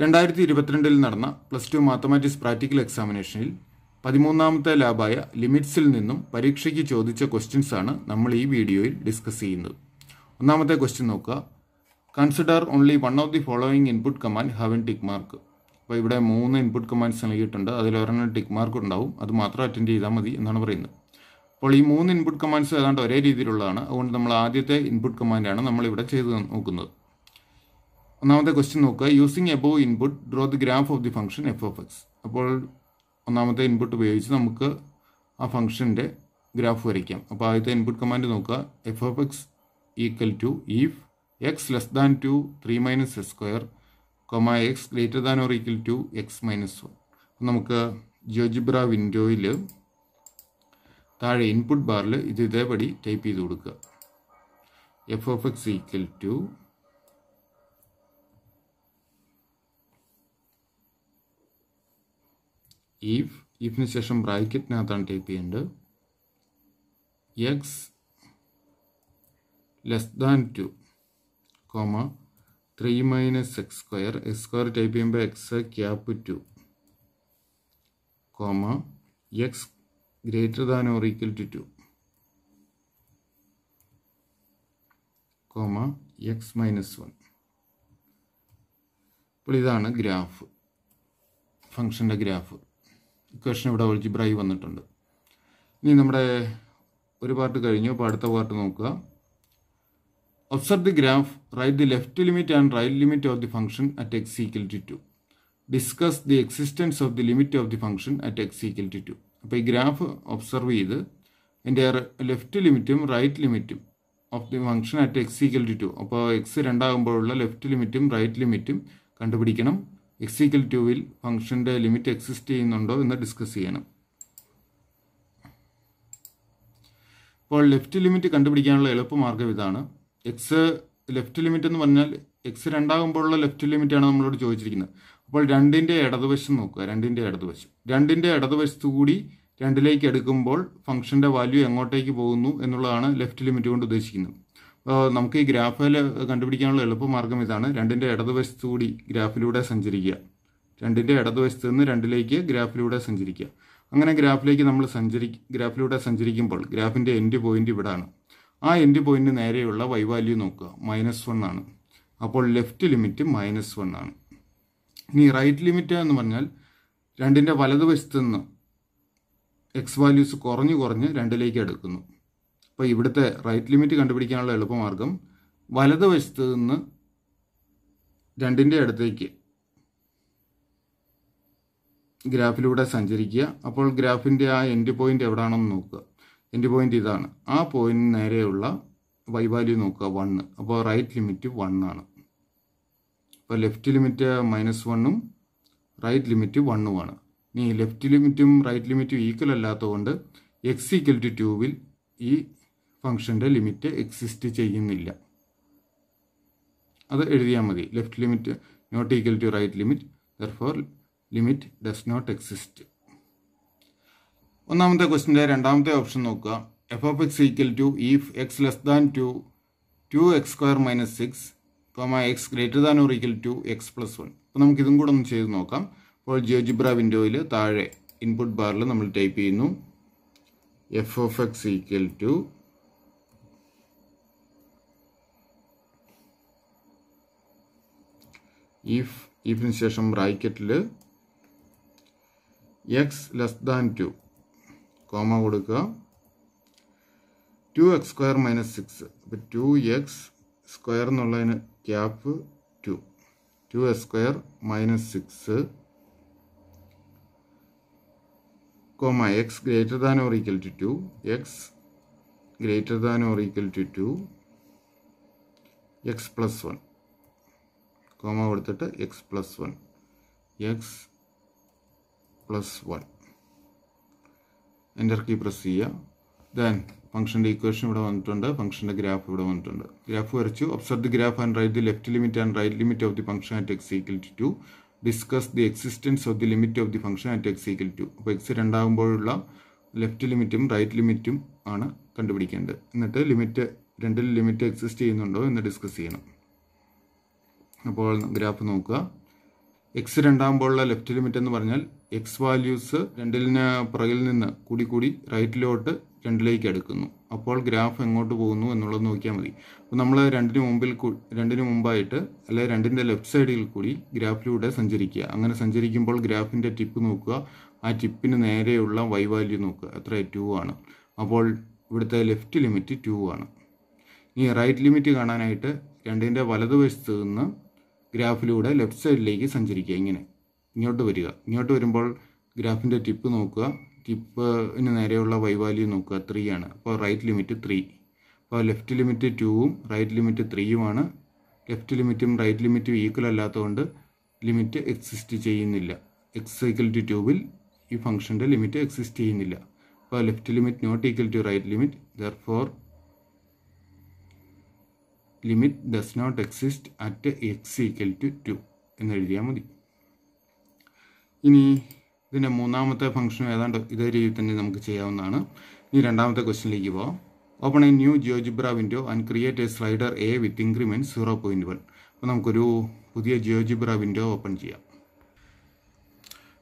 രണ്ടായിരത്തി ഇരുപത്തിരണ്ടിൽ നടന്ന പ്ലസ് ടു മാത്തമാറ്റിക്സ് പ്രാക്ടിക്കൽ എക്സാമിനേഷനിൽ പതിമൂന്നാമത്തെ ലാബായ ലിമിറ്റ്സിൽ നിന്നും പരീക്ഷയ്ക്ക് ചോദിച്ച ക്വസ്റ്റ്യൻസ് ആണ് നമ്മൾ ഈ വീഡിയോയിൽ ഡിസ്കസ് ചെയ്യുന്നത് ഒന്നാമത്തെ ക്വസ്റ്റ്യൻ നോക്കുക consider only one of the following input command having tick mark അപ്പോൾ ഇവിടെ മൂന്ന് ഇൻപുട്ട് കമാൻഡ്സ് നൽകിയിട്ടുണ്ട് അതിൽ ടിക് ടിക്ക് മാർക്ക് ഉണ്ടാവും അത് മാത്രം അറ്റൻഡ് ചെയ്താൽ മതി എന്നാണ് പറയുന്നത് അപ്പോൾ ഈ മൂന്ന് ഇൻപുട്ട് കമാൻഡ്സ് ഏതാണ്ട് ഒരേ രീതിയിലുള്ളതാണ് അതുകൊണ്ട് നമ്മൾ ആദ്യത്തെ ഇൻപുട്ട് കമാൻഡാണ് നമ്മളിവിടെ ചെയ്ത് നോക്കുന്നത് ഒന്നാമത്തെ ക്വസ്റ്റ്യൻ നോക്കുക using above input draw the graph of the function f of x അപ്പോൾ ഒന്നാമത്തെ ഇൻപുട്ട് ഉപയോഗിച്ച് നമുക്ക് ആ ഫംഗ്ഷൻ്റെ ഗ്രാഫ് വരയ്ക്കാം അപ്പോൾ ആദ്യത്തെ ഇൻപുട്ട് കമാൻഡ് നോക്കുക f of x equal to if x less than two three minus x square comma x greater than or equal to x minus one നമുക്ക് ജോജിബ്ര വിൻഡോയിൽ താഴെ ഇൻപുട്ട് ബാറിൽ ഇത് ഇതേപടി ടൈപ്പ് ചെയ്ത് കൊടുക്കുക f of x equal to if if ശേഷം ബ്രാക്കറ്റിനകത്താണ് type ചെയ്യേണ്ടത് x less than two comma three minus x square x square type ചെയ്യുമ്പോൾ x cap two comma x greater than or equal to two comma x minus one അപ്പോൾ ഇതാണ് graph ഫംഗ്ഷൻ്റെ graph equation ഇവിടെ ഒൾജിബ്രായി വന്നിട്ടുണ്ട് ഇനി നമ്മുടെ ഒരു part കഴിഞ്ഞു അപ്പോൾ അടുത്ത പാർട്ട് നോക്കുക observe the graph write the left limit and right limit of the function at x equal to two discuss the existence of the limit of the function at x equal to two അപ്പോൾ ഈ graph observe ചെയ്ത് എൻ്റെ left ലിമിറ്റും right ലിമിറ്റും of the function at x equal to two അപ്പോൾ x രണ്ടാകുമ്പോഴുള്ള left ലിമിറ്റും right ലിമിറ്റും കണ്ടുപിടിക്കണം എക്സ് ഈക്വൽ ടുവിൽ ഫംഗ്ഷൻ്റെ ലിമിറ്റ് എക്സിസ്റ്റ് ചെയ്യുന്നുണ്ടോ എന്ന് ഡിസ്കസ് ചെയ്യണം ഇപ്പോൾ ലെഫ്റ്റ് ലിമിറ്റ് കണ്ടുപിടിക്കാനുള്ള എളുപ്പമാർഗ്ഗം ഇതാണ് എക്സ് ലെഫ്റ്റ് ലിമിറ്റ് എന്ന് പറഞ്ഞാൽ എക്സ് രണ്ടാകുമ്പോഴുള്ള ലെഫ്റ്റ് ലിമിറ്റാണ് നമ്മളോട് ചോദിച്ചിരിക്കുന്നത് അപ്പോൾ രണ്ടിൻ്റെ ഇടതുവശം നോക്കുക രണ്ടിൻ്റെ ഇടതുവശം രണ്ടിൻ്റെ ഇടതുവശത്തു കൂടി രണ്ടിലേക്ക് എടുക്കുമ്പോൾ ഫംഗ്ഷൻ്റെ വാല്യൂ എങ്ങോട്ടേക്ക് പോകുന്നു എന്നുള്ളതാണ് ലെഫ്റ്റ് ലിമിറ്റ് കൊണ്ട് ഉദ്ദേശിക്കുന്നത് നമുക്ക് ഈ ഗ്രാഫിൽ കണ്ടുപിടിക്കാനുള്ള എളുപ്പമാർഗം ഇതാണ് രണ്ടിൻ്റെ ഇടതുവശത്തു കൂടി ഗ്രാഫിലൂടെ സഞ്ചരിക്കുക രണ്ടിൻ്റെ ഇടതുവശത്ത് നിന്ന് രണ്ടിലേക്ക് ഗ്രാഫിലൂടെ സഞ്ചരിക്കുക അങ്ങനെ ഗ്രാഫിലേക്ക് നമ്മൾ സഞ്ചരി ഗ്രാഫിലൂടെ സഞ്ചരിക്കുമ്പോൾ ഗ്രാഫിൻ്റെ എൻഡ് പോയിന്റ് ഇവിടാണ് ആ എൻഡ് പോയിന്റ് നേരെയുള്ള വൈ വാല്യൂ നോക്കുക മൈനസ് വൺ ആണ് അപ്പോൾ ലെഫ്റ്റ് ലിമിറ്റ് മൈനസ് വൺ ആണ് ഇനി റൈറ്റ് ലിമിറ്റ് എന്ന് പറഞ്ഞാൽ രണ്ടിൻ്റെ വലതുവശത്ത് നിന്ന് എക്സ് വാല്യൂസ് കുറഞ്ഞു കുറഞ്ഞ് രണ്ടിലേക്ക് എടുക്കുന്നു അപ്പോൾ ഇവിടുത്തെ റൈറ്റ് ലിമിറ്റ് കണ്ടുപിടിക്കാനുള്ള എളുപ്പമാർഗം വലതുവശത്ത് നിന്ന് രണ്ടിൻ്റെ അടുത്തേക്ക് ഗ്രാഫിലൂടെ സഞ്ചരിക്കുക അപ്പോൾ ഗ്രാഫിൻ്റെ ആ എൻഡ് പോയിന്റ് എവിടാണെന്ന് നോക്കുക എൻഡ് പോയിന്റ് ഇതാണ് ആ പോയിന്റ് നേരെയുള്ള വൈ വാല്യൂ നോക്കുക വണ്ണ് അപ്പോൾ റൈറ്റ് ലിമിറ്റ് വണ്ണാണ് അപ്പോൾ ലെഫ്റ്റ് ലിമിറ്റ് മൈനസ് വണ്ണും റൈറ്റ് ലിമിറ്റ് വണ്ണുമാണ് ഇനി ലെഫ്റ്റ് ലിമിറ്റും റൈറ്റ് ലിമിറ്റും ഈക്വൽ അല്ലാത്തതുകൊണ്ട് എക്സ് ഈക്വൽ ടു ടൂവിൽ ഈ ഫംഗ്ഷൻ്റെ ലിമിറ്റ് എക്സിസ്റ്റ് ചെയ്യുന്നില്ല അത് എഴുതിയാൽ മതി left limit not equal to right limit therefore limit does not exist ഒന്നാമത്തെ ക്വസ്റ്റിൻ്റെ രണ്ടാമത്തെ ഓപ്ഷൻ നോക്കുക f of x equal to if x less than two two x square minus six comma x greater than or equal to x plus one അപ്പോൾ നമുക്ക് ഇതും കൂടെ ഒന്ന് ചെയ്ത് നോക്കാം അപ്പോൾ ജിയോജിബ്ര വിൻഡോയിൽ താഴെ ഇൻപുട്ട് ബാറിൽ നമ്മൾ ടൈപ്പ് ചെയ്യുന്നു F of x equal to if if ശേഷം ബ്രാക്കറ്റിൽ X less than two comma കൊടുക്കുക to x square minus six അപ്പോൾ ടു എക്സ് സ്ക്വയർ എന്നുള്ളതിന് cap to two x square minus six comma x greater than or equal to two X greater than or equal to two x plus one comma കൊടുത്തിട്ട് X plus one X plus one enter key press ചെയ്യുക then ഫംഗ്ഷൻ്റെ equation ഇവിടെ വന്നിട്ടുണ്ട് ഫംഗ്ഷൻ്റെ graph ഇവിടെ വന്നിട്ടുണ്ട് graph വരച്ചു observe the graph and write the left limit and right limit of the function at x equal to discuss the existence of the limit of the function at x equal to അപ്പോൾ x രണ്ടാകുമ്പോഴുള്ള left ലിമിറ്റും right ലിമിറ്റും ആണ് കണ്ടുപിടിക്കേണ്ടത് എന്നിട്ട് limit രണ്ടിൽ limit exist ചെയ്യുന്നുണ്ടോ എന്ന് ഡിസ്കസ് ചെയ്യണം അപ്പോൾ ഗ്രാഫ് നോക്കുക എക്സ് രണ്ടാകുമ്പോഴുള്ള ലെഫ്റ്റ് ലിമിറ്റ് എന്ന് പറഞ്ഞാൽ എക്സ് വാല്യൂസ് രണ്ടിലിന് പുറകിൽ നിന്ന് കൂടി കൂടി റൈറ്റിലോട്ട് രണ്ടിലേക്ക് അടുക്കുന്നു അപ്പോൾ ഗ്രാഫ് എങ്ങോട്ട് പോകുന്നു എന്നുള്ളത് നോക്കിയാൽ മതി അപ്പോൾ നമ്മൾ രണ്ടിന് മുമ്പിൽ രണ്ടിന് മുമ്പായിട്ട് അല്ലെങ്കിൽ രണ്ടിൻ്റെ ലെഫ്റ്റ് സൈഡിൽ കൂടി ഗ്രാഫിലൂടെ സഞ്ചരിക്കുക അങ്ങനെ സഞ്ചരിക്കുമ്പോൾ ഗ്രാഫിൻ്റെ ടിപ്പ് നോക്കുക ആ ടിപ്പിന് നേരെയുള്ള വൈ വാല്യൂ നോക്കുക എത്ര ടു ആണ് അപ്പോൾ ഇവിടുത്തെ ലെഫ്റ്റ് ലിമിറ്റ് ടു ആണ് ഇനി റൈറ്റ് ലിമിറ്റ് കാണാനായിട്ട് രണ്ടിൻ്റെ വലതുവശത്ത് നിന്ന് ഗ്രാഫിലൂടെ ലെഫ്റ്റ് സൈഡിലേക്ക് സഞ്ചരിക്കുക ഇങ്ങനെ ഇങ്ങോട്ട് വരിക ഇങ്ങോട്ട് വരുമ്പോൾ ഗ്രാഫിൻ്റെ ടിപ്പ് നോക്കുക ടിപ്പിന് നേരെയുള്ള വൈ വാല്യൂ നോക്കുക ത്രീ ആണ് അപ്പോൾ റൈറ്റ് ലിമിറ്റ് ത്രീ അപ്പോൾ ലെഫ്റ്റ് ലിമിറ്റ് ടൂവും റൈറ്റ് ലിമിറ്റ് ത്രീയുമാണ് ലെഫ്റ്റ് ലിമിറ്റും റൈറ്റ് ലിമിറ്റും ഈക്വൽ അല്ലാത്തതുകൊണ്ട് ലിമിറ്റ് എക്സിസ്റ്റ് ചെയ്യുന്നില്ല എക്സ് ഈക്വൽ ടു ട്യൂബിൽ ഈ ഫംഗ്ഷൻ്റെ ലിമിറ്റ് എക്സിസ്റ്റ് ചെയ്യുന്നില്ല അപ്പോൾ left limit not equal to right limit therefore limit does not exist at x equal to two എഴുതിയാൽ മതി ഇനി ഇതിൻ്റെ മൂന്നാമത്തെ ഫംഗ്ഷനും ഏതാണ്ട് ഇതേ രീതിയിൽ തന്നെ നമുക്ക് ചെയ്യാവുന്നതാണ് ഇനി രണ്ടാമത്തെ ക്വസ്റ്റ്യനിലേക്ക് പോവാം open a new GeoGebra window and create a slider a with increment zero point one അപ്പോൾ നമുക്കൊരു പുതിയ ജിയോജിബ്ര വിൻഡോ ഓപ്പൺ ചെയ്യാം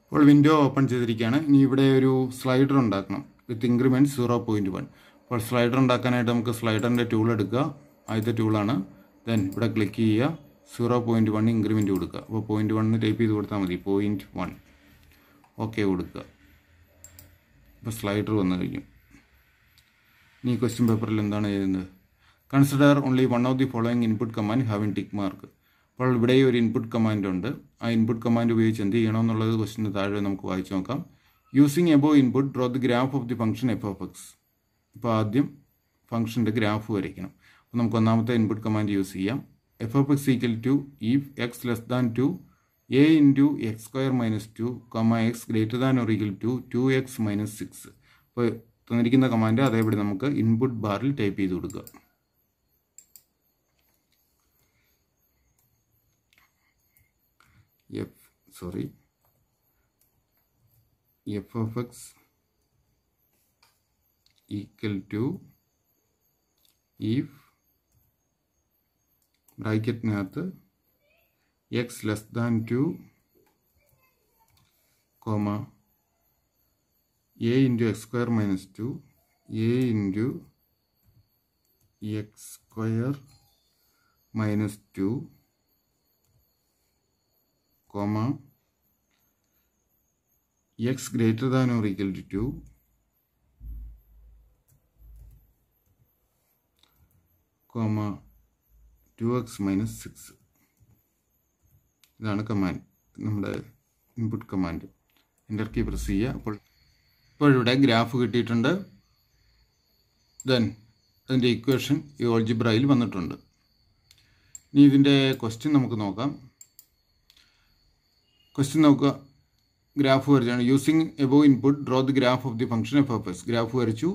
ഇപ്പോൾ വിൻഡോ ഓപ്പൺ ചെയ്തിരിക്കുകയാണ് ഇനി ഇവിടെ ഒരു സ്ലൈഡർ ഉണ്ടാക്കണം with increment zero point one അപ്പോൾ സ്ലൈഡർ ഉണ്ടാക്കാനായിട്ട് നമുക്ക് സ്ലൈഡറിൻ്റെ ടൂൾ എടുക്കുക ആദ്യത്തെ ടൂളാണ് ദെൻ ഇവിടെ ക്ലിക്ക് ചെയ്യുക സീറോ പോയിൻറ്റ് വൺ ഇൻക്രിമെൻറ്റ് കൊടുക്കുക അപ്പോൾ പോയിൻ്റ് വൺ ടൈപ്പ് ചെയ്ത് കൊടുത്താൽ മതി പോയിൻറ്റ് വൺ ഓക്കെ കൊടുക്കുക ഇപ്പോൾ സ്ലൈഡർ വന്ന് കഴിഞ്ഞു ഇനി ക്വസ്റ്റ്യൻ പേപ്പറിൽ എന്താണ് ചെയ്യുന്നത് consider only one of the following input command having tick mark അപ്പോൾ ഇവിടെ ഒരു ഇൻപുട്ട് കമാൻഡ് ഉണ്ട് ആ ഇൻപുട്ട് കമാൻഡ് ഉപയോഗിച്ച് എന്ത് ചെയ്യണമെന്നുള്ളത് ക്വസ്റ്റിൻ്റെ താഴെ നമുക്ക് വായിച്ചു നോക്കാം using above input draw the graph of the function f of x ഇപ്പോൾ ആദ്യം ഫംഗ്ഷൻ്റെ ഗ്രാഫ് വരയ്ക്കണം നമുക്ക് ഒന്നാമത്തെ ഇൻപുട്ട് കമാൻഡ് യൂസ് ചെയ്യാം f f x equal to if x less than two a into x square minus two comma x greater than or equal to two x minus six അപ്പോൾ തന്നിരിക്കുന്ന command അതേപടി നമുക്ക് input ബാറിൽ type ചെയ്ത് കൊടുക്കുക f sorry f of x equal to if bracket x less than two comma a into x square minus two a into x square minus two comma x greater than or equal to comma two x minus six ഇതാണ് command നമ്മുടെ input command enter key press ചെയ്യുക അപ്പോൾ ഇപ്പോൾ ഇവിടെ graph കിട്ടിയിട്ടുണ്ട് then അതിൻ്റെ equation ഈ ഓൾജിബ്രയിൽ വന്നിട്ടുണ്ട് ഇനി ഇതിൻ്റെ ക്വസ്റ്റ്യൻ നമുക്ക് നോക്കാം ക്വസ്റ്റ്യൻ നോക്കുക ഗ്രാഫ് വരച്ചാണ് using above input draw the graph of the function f f x graph വരച്ചു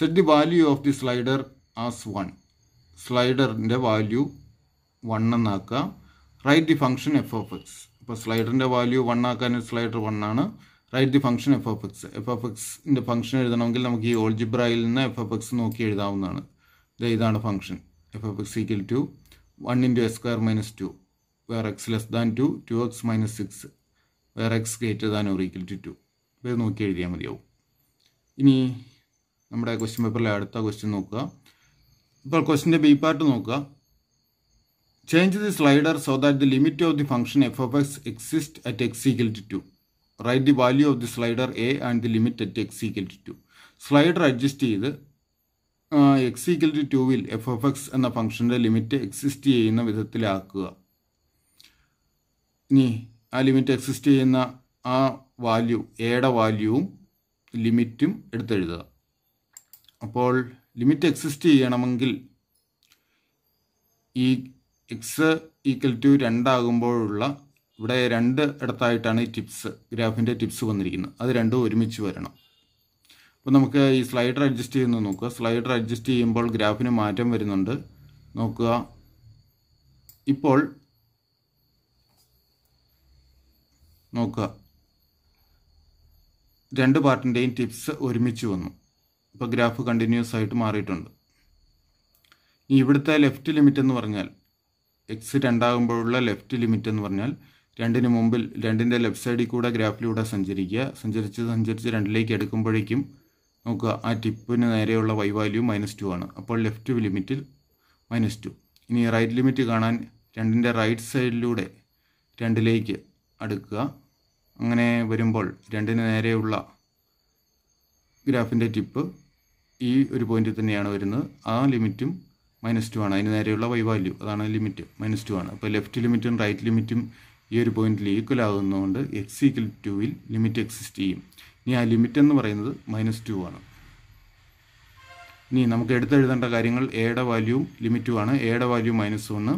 set the value of the slider as one സ്ലൈഡറിൻ്റെ വാല്യൂ വൺ എന്നാക്കുക write the function f of x ഇപ്പോൾ സ്ലൈഡറിൻ്റെ value one ആക്കാൻ slider one ആണ് write the function f of x f of എക്സിൻ്റെ function എഴുതണമെങ്കിൽ നമുക്ക് ഈ ഓൾജിബ്രയിൽ നിന്ന് എഫ് ഓഫ് എക്സ് നോക്കി എഴുതാവുന്നതാണ് ഇത് ഇതാണ് function f of x equal to one into x square minus two where x less than two two x minus six where x greater than or equal to two ഇത് നോക്കി എഴുതിയാൽ മതിയാവും ഇനി നമ്മുടെ ക്വസ്റ്റ്യൻ പേപ്പറിലെ അടുത്ത ക്വസ്റ്റ്യൻ നോക്കുക ഇപ്പോൾ ക്വസ്റ്റിൻ്റെ ബി പാർട്ട് നോക്കുക Change the slider so that the limit of the function f of x exists at x equal to 2. Write the value of the slider a and the limit at x equal to 2. Slider adjust ചെയ്ത് x equal to ടുവിൽ f f x എന്ന ഫംഗ്ഷൻ്റെ limit exist ചെയ്യുന്ന വിധത്തിലാക്കുക ഇനി ആ limit exist ചെയ്യുന്ന ആ value എയുടെ വാല്യൂവും ലിമിറ്റും എടുത്തെഴുതുക അപ്പോൾ ലിമിറ്റ് എക്സിസ്റ്റ് ചെയ്യണമെങ്കിൽ ഈ എക്സ് ഈക്വൽ ടു രണ്ടാകുമ്പോഴുള്ള ഇവിടെ രണ്ട് ഇടത്തായിട്ടാണ് ഈ ടിപ്സ് ഗ്രാഫിൻ്റെ ടിപ്സ് വന്നിരിക്കുന്നത് അത് രണ്ടും ഒരുമിച്ച് വരണം അപ്പോൾ നമുക്ക് ഈ സ്ലൈഡർ അഡ്ജസ്റ്റ് ചെയ്യുന്ന നോക്കുക സ്ലൈഡർ അഡ്ജസ്റ്റ് ചെയ്യുമ്പോൾ ഗ്രാഫിന് മാറ്റം വരുന്നുണ്ട് നോക്കുക ഇപ്പോൾ നോക്കുക രണ്ട് പാർട്ടിൻ്റെയും ടിപ്സ് ഒരുമിച്ച് വന്നു ഇപ്പോൾ ഗ്രാഫ് കണ്ടിന്യൂസ് ആയിട്ട് മാറിയിട്ടുണ്ട് ഇവിടുത്തെ ലെഫ്റ്റ് ലിമിറ്റ് എന്ന് പറഞ്ഞാൽ എക്സ് രണ്ടാകുമ്പോഴുള്ള ലെഫ്റ്റ് ലിമിറ്റ് എന്ന് പറഞ്ഞാൽ രണ്ടിന് മുമ്പിൽ രണ്ടിൻ്റെ ലെഫ്റ്റ് സൈഡിൽ കൂടെ ഗ്രാഫിലൂടെ സഞ്ചരിക്കുക സഞ്ചരിച്ച് സഞ്ചരിച്ച് രണ്ടിലേക്ക് എടുക്കുമ്പോഴേക്കും നോക്കുക ആ ടിപ്പിന് നേരെയുള്ള വൈ വാല്യൂ മൈനസ് ടു ആണ് അപ്പോൾ ലെഫ്റ്റ് ലിമിറ്റിൽ മൈനസ് ടു ഇനി റൈറ്റ് ലിമിറ്റ് കാണാൻ രണ്ടിൻ്റെ റൈറ്റ് സൈഡിലൂടെ രണ്ടിലേക്ക് അടുക്കുക അങ്ങനെ വരുമ്പോൾ രണ്ടിന് നേരെയുള്ള ഗ്രാഫിൻ്റെ ടിപ്പ് ഈ ഒരു പോയിന്റിൽ തന്നെയാണ് വരുന്നത് ആ ലിമിറ്റും മൈനസ് ടു ആണ് അതിന് നേരെയുള്ള വൈ വാല്യൂ അതാണ് ലിമിറ്റ് മൈനസ് ടു ആണ് അപ്പോൾ ലെഫ്റ്റ് ലിമിറ്റും റൈറ്റ് ലിമിറ്റും ഈ ഒരു പോയിന്റിൽ ഈക്വൽ ആകുന്നതുകൊണ്ട് എക്സ് ഈക്വൽ ടുവിൽ ലിമിറ്റ് എക്സിസ്റ്റ് ചെയ്യും ഇനി ആ ലിമിറ്റ് എന്ന് പറയുന്നത് മൈനസ് ടു ആണ് ഇനി നമുക്ക് എഴുതേണ്ട കാര്യങ്ങൾ എയുടെ വാല്യൂ ലിമിറ്റും ആണ് എയുടെ വാല്യൂ മൈനസ് ഒന്ന്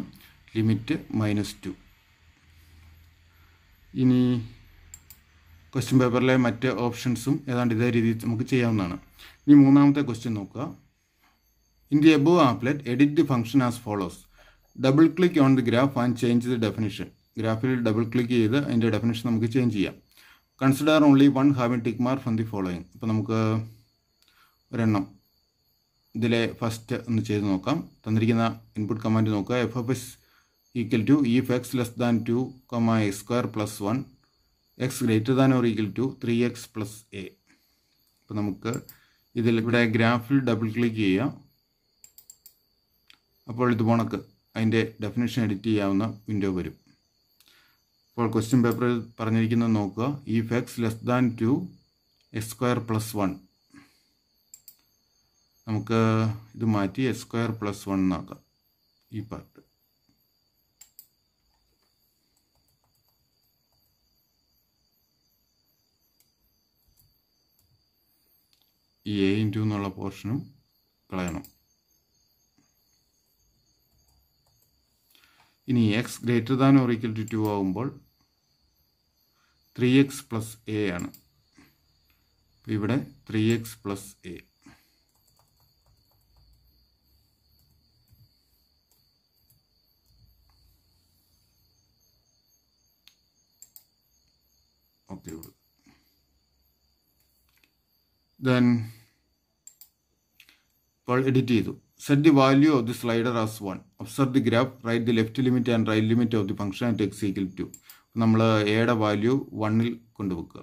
ലിമിറ്റ് മൈനസ് ടു ഇനി ക്വസ്റ്റ്യൻ പേപ്പറിലെ മറ്റ് ഓപ്ഷൻസും ഏതാണ്ട് ഇതേ രീതിയിൽ നമുക്ക് ചെയ്യാവുന്നതാണ് ഇനി മൂന്നാമത്തെ ക്വസ്റ്റ്യൻ നോക്കുക In the above applet, edit the function as follows. Double click on the graph and change the definition. ഗ്രാഫിൽ ഡബിൾ ക്ലിക്ക് ചെയ്ത് അതിൻ്റെ ഡെഫിനേഷൻ നമുക്ക് ചേഞ്ച് ചെയ്യാം consider only one having tick mark from the following അപ്പോൾ നമുക്ക് ഒരെണ്ണം ഇതിലെ first ഒന്ന് ചെയ്ത് നോക്കാം തന്നിരിക്കുന്ന ഇൻപുട്ട് കമാൻഡ് നോക്കുക f f x equal to if x less than two comma x square plus one x greater than or equal to three x plus a അപ്പോൾ നമുക്ക് ഇതിൽ ഇവിടെ ഗ്രാഫിൽ ഡബിൾ ക്ലിക്ക് ചെയ്യാം അപ്പോൾ ഇത് പോണക്ക് അതിൻ്റെ ഡെഫിനേഷൻ എഡിറ്റ് ചെയ്യാവുന്ന വിൻഡോ വരും അപ്പോൾ ക്വസ്റ്റ്യൻ പേപ്പറിൽ പറഞ്ഞിരിക്കുന്നത് നോക്കുക ഈ ഫെക്സ് less than two x square plus one നമുക്ക് ഇത് മാറ്റി എക്സ് സ്ക്വയർ പ്ലസ് വൺ എന്നാക്കാം ഈ പാർട്ട് ഈ എ ഇൻറ്റു എന്നുള്ള പോർഷനും കളയണം ഇനി x greater than or equal to two ആകുമ്പോൾ ത്രീ എക്സ് പ്ലസ് എ ആണ് ഇവിടെ three x plus a okay then ഇപ്പോൾ എഡിറ്റ് ചെയ്തു set the value of the slider as 1. Observe the graph, write the left limit and right limit of the function at x equal to. നമ്മൾ എയുടെ value വണ്ണിൽ കൊണ്ടുവെക്കുക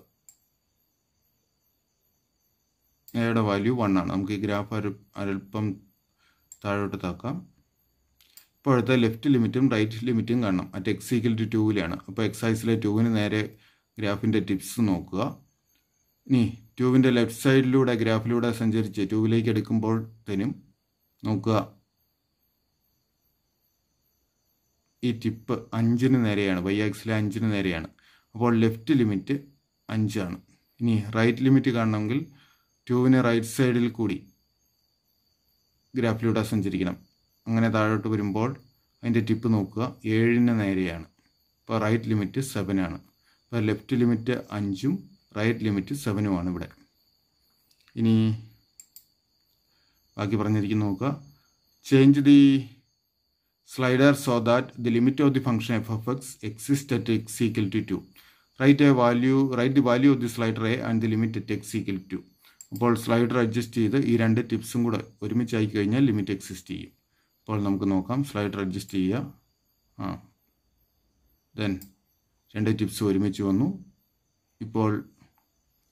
എയുടെ value one ആണ് നമുക്ക് ഈ graph ഒരു അല്പം താഴോട്ട് താക്കാം ഇപ്പോഴത്തെ ലെഫ്റ്റ് ലിമിറ്റും റൈറ്റ് ലിമിറ്റും കാണണം അറ്റ് എക്സ് ഈക്വൽ ടു ടൂവിലാണ് അപ്പോൾ എക്സ് ആക്സിലെ ടൂവിന് നേരെ ഗ്രാഫിൻ്റെ ടിപ്സ് നോക്കുക ഇനി ട്യൂവിൻ്റെ ലെഫ്റ്റ് സൈഡിലൂടെ ഗ്രാഫിലൂടെ സഞ്ചരിച്ച് ട്യൂവിലേക്ക് എടുക്കുമ്പോൾ തരും നോക്കുക ഈ ടിപ്പ് അഞ്ചിന് നേരെയാണ് വൈ ആക്സിൽ അഞ്ചിന് നേരെയാണ് അപ്പോൾ ലെഫ്റ്റ് ലിമിറ്റ് അഞ്ചാണ് ഇനി റൈറ്റ് ലിമിറ്റ് കാണണമെങ്കിൽ ട്യൂവിന് റൈറ്റ് സൈഡിൽ കൂടി ഗ്രാഫിലൂടെ സഞ്ചരിക്കണം അങ്ങനെ താഴോട്ട് വരുമ്പോൾ അതിൻ്റെ ടിപ്പ് നോക്കുക ഏഴിന് നേരെയാണ് അപ്പോൾ റൈറ്റ് ലിമിറ്റ് സെവനാണ് അപ്പോൾ ലെഫ്റ്റ് ലിമിറ്റ് അഞ്ചും റൈറ്റ് ലിമിറ്റ് സെവനുമാണ് ഇവിടെ ഇനി ബാക്കി പറഞ്ഞിരിക്കുന്നു നോക്കുക change the slider so that the limit of the function f f x exist at x equal to two write a value write the value of the slider a and the limit at x equal to അപ്പോൾ slider adjust ചെയ്ത് ഈ രണ്ട് ടിപ്സും കൂടെ ഒരുമിച്ച് ആയി കഴിഞ്ഞാൽ limit exist ചെയ്യും അപ്പോൾ നമുക്ക് നോക്കാം സ്ലൈഡർ അഡ്ജസ്റ്റ് ചെയ്യുക ആ ദെൻ രണ്ട് ടിപ്സ് ഒരുമിച്ച് വന്നു ഇപ്പോൾ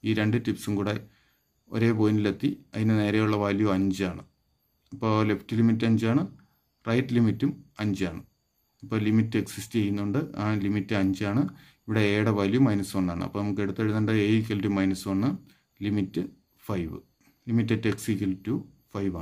ഈ രണ്ട് ടിപ്സും കൂടെ ഒരേ പോയിന്റിലെത്തി അതിന് നേരെയുള്ള വാല്യൂ അഞ്ചാണ് അപ്പോൾ ലെഫ്റ്റ് ലിമിറ്റ് അഞ്ചാണ് റൈറ്റ് ലിമിറ്റും അഞ്ചാണ് അപ്പോൾ ലിമിറ്റ് എക്സിസ്റ്റ് ചെയ്യുന്നുണ്ട് ആ ലിമിറ്റ് അഞ്ചാണ് ഇവിടെ എയുടെ വാല്യൂ മൈനസ് വണ്ണാണ് അപ്പോൾ നമുക്ക് എടുത്തെഴുതേണ്ട a equal to minus one limit five limit at x equal to five ആണ്